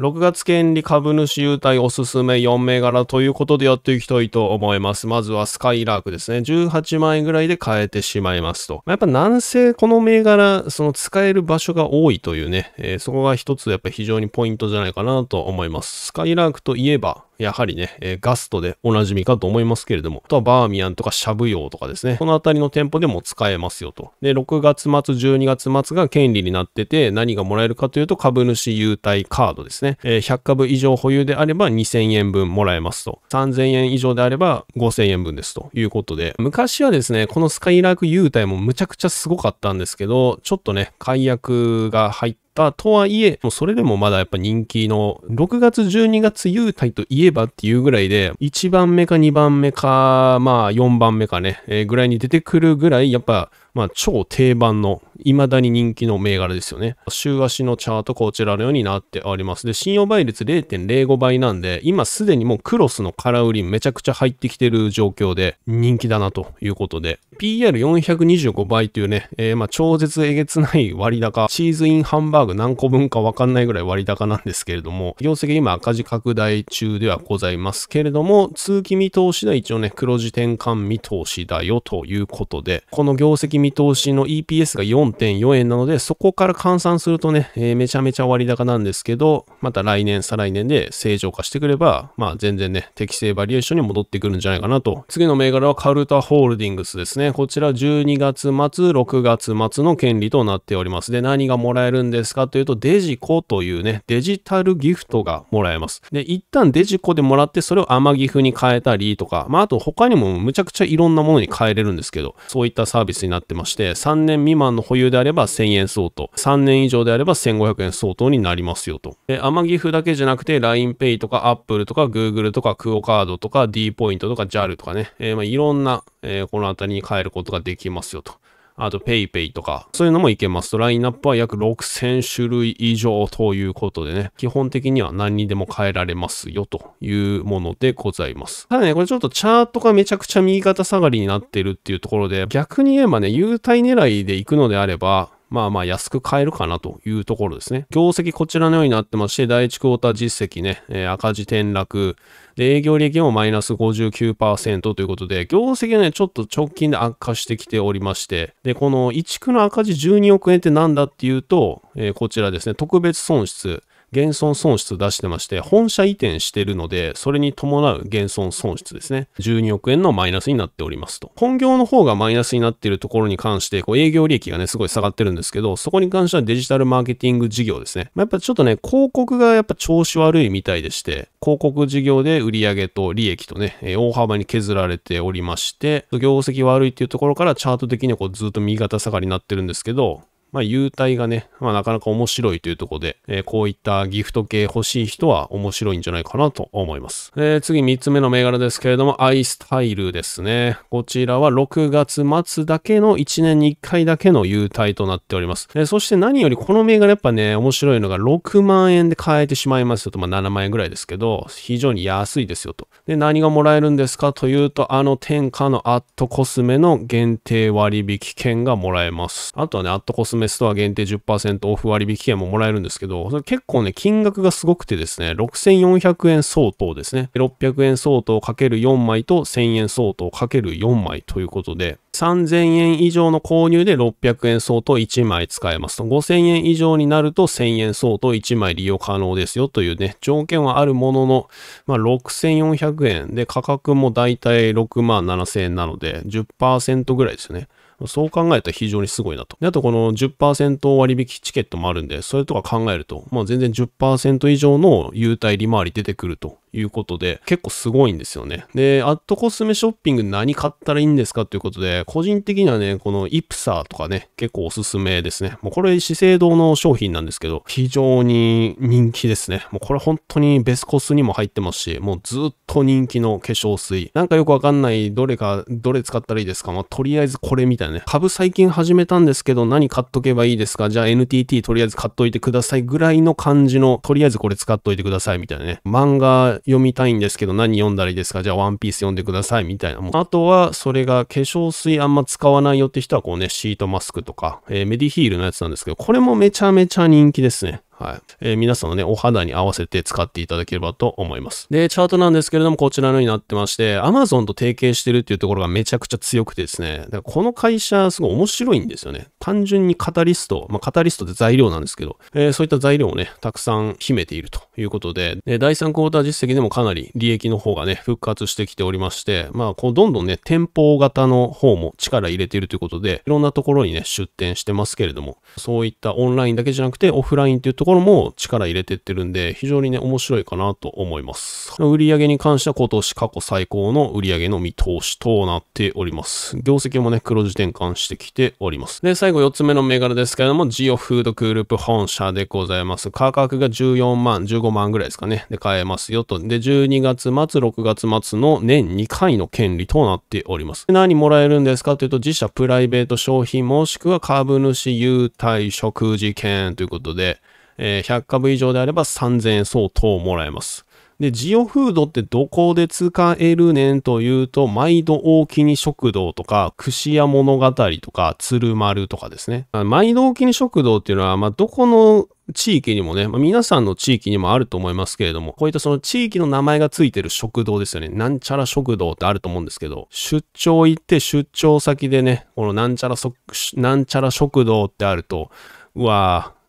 6月権利株主優待おすすめ4銘柄ということでやっていきたいと思います。まずはスカイラークですね。18万円ぐらいで買えてしまいますと。やっぱ南西この銘柄、その使える場所が多いというね、えー、そこが一つやっぱ非常にポイントじゃないかなと思います。スカイラークといえば、やはりね、えー、ガストでおなじみかと思いますけれども、あとはバーミヤンとかシャブ用とかですね、このあたりの店舗でも使えますよと。で、6月末、12月末が権利になってて、何がもらえるかというと株主優待カードですね。えー、100株以上保有であれば2000円分もらえますと。3000円以上であれば5000円分ですということで、昔はですね、このスカイラーク優待もむちゃくちゃすごかったんですけど、ちょっとね、解約が入って。とはいえ、もうそれでもまだやっぱ人気の、6月12月優待といえばっていうぐらいで、1番目か2番目か、まあ4番目かね、えー、ぐらいに出てくるぐらい、やっぱまあ、超定番の、未だに人気の銘柄ですよね。週足のチャートこちらのようになっております。で、信用倍率0.05倍なんで、今すでにもうクロスの空売りめちゃくちゃ入ってきてる状況で人気だなということで、PR425 倍というね、えー、まあ超絶えげつない割高、チーズインハンバーグ何個分かわかんないぐらい割高なんですけれども、業績今赤字拡大中ではございますけれども、通期見通しでは一応ね、黒字転換見通しだよということで、この業績見通しの EPS が4.4円なので、そこから換算するとね、えー、めちゃめちゃ割高なんですけど、また来年、再来年で正常化してくれば、まあ全然ね、適正バリエーションに戻ってくるんじゃないかなと。次の銘柄はカルタホールディングスですね。こちら12月末、6月末の権利となっております。で、何がもらえるんですかというと、デジコというね、デジタルギフトがもらえます。で、一旦デジコでもらって、それをアマギフに変えたりとか、まああと他にもむちゃくちゃいろんなものに変えれるんですけど、そういったサービスになってってまして、3年未満の保有であれば1000円相当、3年以上であれば1500円相当になりますよと。で、アマギフだけじゃなくて LINEPay とか Apple とか Google とか Quo カードとか D ポイントとか JAL とかね、えー、まあいろんな、えー、この辺りに変えることができますよと。あと PayPay とか、そういうのもいけます。ラインナップは約6000種類以上ということでね、基本的には何にでも変えられますよというものでございます。ただね、これちょっとチャートがめちゃくちゃ右肩下がりになってるっていうところで、逆に言えばね、優待狙いで行くのであれば、まあまあ安く買えるかなというところですね。業績こちらのようになってまして、第1クォーター実績ね、えー、赤字転落、で、営業利益もマイナス59%ということで、業績がね、ちょっと直近で悪化してきておりまして、で、この1区の赤字12億円って何だっていうと、えー、こちらですね、特別損失。減損損失出してまして、本社移転してるので、それに伴う減損損失ですね。12億円のマイナスになっておりますと。本業の方がマイナスになっているところに関して、こう営業利益がね、すごい下がってるんですけど、そこに関してはデジタルマーケティング事業ですね。まあ、やっぱちょっとね、広告がやっぱ調子悪いみたいでして、広告事業で売上と利益とね、大幅に削られておりまして、業績悪いっていうところからチャート的にはこうずっと右肩下がりになってるんですけど、まあ、優待がね、まあ、なかなか面白いというところで、えー、こういったギフト系欲しい人は面白いんじゃないかなと思います。えー、次3つ目の銘柄ですけれども、アイスタイルですね。こちらは6月末だけの1年に1回だけの優待となっております。えー、そして何よりこの銘柄やっぱね、面白いのが6万円で買えてしまいますよと、まあ、7万円ぐらいですけど、非常に安いですよと。で、何がもらえるんですかというと、あの天下のアットコスメの限定割引券がもらえます。あとはね、アットコスメメストア限定10%オフ割引券ももらえるんですけど、それ結構ね、金額がすごくてですね、6400円相当ですね。600円相当かける4枚と1000円相当かける4枚ということで、3000円以上の購入で600円相当1枚使えますと。5000円以上になると1000円相当1枚利用可能ですよというね、条件はあるものの、まあ、6400円で価格もだいたい6万7000円なので10%ぐらいですよね。そう考えたら非常にすごいなと。で、あとこの10%割引チケットもあるんで、それとか考えると、まあ全然10%以上の優待利回り出てくるということで、結構すごいんですよね。で、アットコスメショッピング何買ったらいいんですかということで、個人的にはね、このイプサーとかね、結構おすすめですね。もうこれ資生堂の商品なんですけど、非常に人気ですね。もうこれ本当にベスコスにも入ってますし、もうずっと人気の化粧水。なんかよくわかんない、どれか、どれ使ったらいいですかまあ、とりあえずこれみたいなね。株最近始めたんですけど、何買っとけばいいですかじゃあ NTT とりあえず買っといてくださいぐらいの感じの、とりあえずこれ使っといてくださいみたいなね。漫画読みたいんですけど何読んだらいいですかじゃあワンピース読んでくださいみたいなもん。あとはそれが化粧水あんま使わないよって人はこうね、シートマスクとか、えー、メディヒールのやつなんですけど、これもめちゃめちゃ人気ですね。はい。えー、皆さんのね、お肌に合わせて使っていただければと思います。で、チャートなんですけれども、こちらのようになってまして、Amazon と提携してるっていうところがめちゃくちゃ強くてですね、だからこの会社すごい面白いんですよね。単純にカタリスト、まあ、カタリストって材料なんですけど、えー、そういった材料をね、たくさん秘めているということで、で第3クォーター実績でもかなり利益の方がね、復活してきておりまして、まあ、こう、どんどんね、店舗型の方も力入れているということで、いろんなところにね、出店してますけれども、そういったオンラインだけじゃなくて、オフラインというところころも力入れてってるんで、非常にね、面白いかなと思います。売上に関しては今年過去最高の売上の見通しとなっております。業績もね、黒字転換してきております。で、最後4つ目の銘柄ですけれども、ジオフードグループ本社でございます。価格が14万、15万ぐらいですかね。で、買えますよと。で、12月末、6月末の年2回の権利となっております。何もらえるんですかというと、自社プライベート商品もしくは株主優待食事券ということで、えー、100株以上であれば3000円相当もらえます。で、ジオフードってどこで使えるねんというと、毎度大きに食堂とか、串屋物語とか、鶴丸とかですね。毎度大きに食堂っていうのは、まあ、どこの地域にもね、まあ、皆さんの地域にもあると思いますけれども、こういったその地域の名前がついてる食堂ですよね。なんちゃら食堂ってあると思うんですけど、出張行って出張先でね、このなんちゃらそ、なんちゃら食堂ってあると、うわぁ、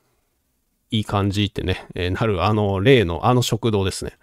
いい感じってね、えなる、あの、例のあの食堂ですね。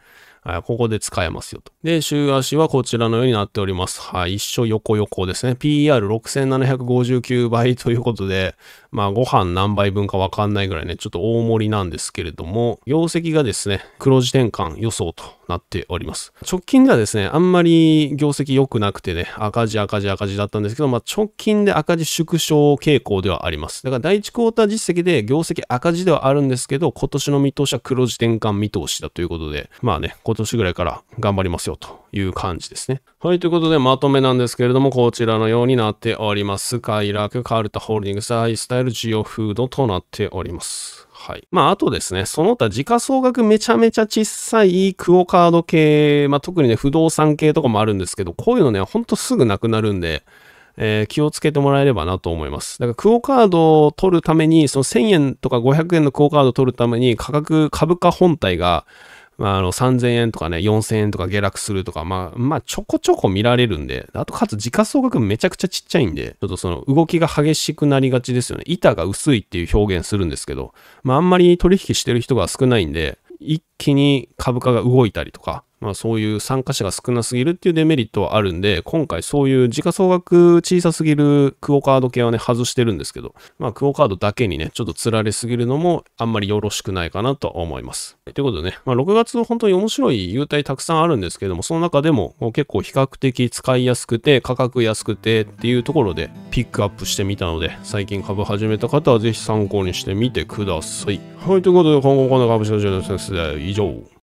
はい、ここで使えますよと。で、週足はこちらのようになっております。はい、一緒横横ですね。PR6759 倍ということで、まあご飯何杯分かわかんないぐらいね、ちょっと大盛りなんですけれども、業績がですね、黒字転換予想となっております。直近ではですね、あんまり業績良くなくてね、赤字赤字赤字だったんですけど、まあ直近で赤字縮小傾向ではあります。だから第1クォーター実績で業績赤字ではあるんですけど、今年の見通しは黒字転換見通しだということで、まあね、今年ぐらいから頑張りますよという感じですね。はい、ということでまとめなんですけれども、こちらのようになっております。快楽、カルタホールディングス、アイスタイル、ジオフードとなっております。はい。まあ、あとですね、その他時価総額めちゃめちゃ小さいクオカード系、まあ、特にね、不動産系とかもあるんですけど、こういうのね、ほんとすぐなくなるんで、えー、気をつけてもらえればなと思います。だからクオカードを取るために、その1000円とか500円のクオカードを取るために価格、株価本体が、まあ、あの3000円とかね、4000円とか下落するとか、まあ、まあ、ちょこちょこ見られるんで、あとかつ時価総額めちゃくちゃちっちゃいんで、ちょっとその動きが激しくなりがちですよね。板が薄いっていう表現するんですけど、まあ、あんまり取引してる人が少ないんで、一気に株価が動いたりとか、まあそういう参加者が少なすぎるっていうデメリットはあるんで、今回そういう時価総額小さすぎるクオカード系はね、外してるんですけど、まあクオカードだけにね、ちょっと釣られすぎるのもあんまりよろしくないかなと思います。ということでね、まあ6月本当に面白い優待たくさんあるんですけども、その中でも結構比較的使いやすくて、価格安くてっていうところでピックアップしてみたので、最近株始めた方はぜひ参考にしてみてください。はい、ということで今後この株式の説明は以上。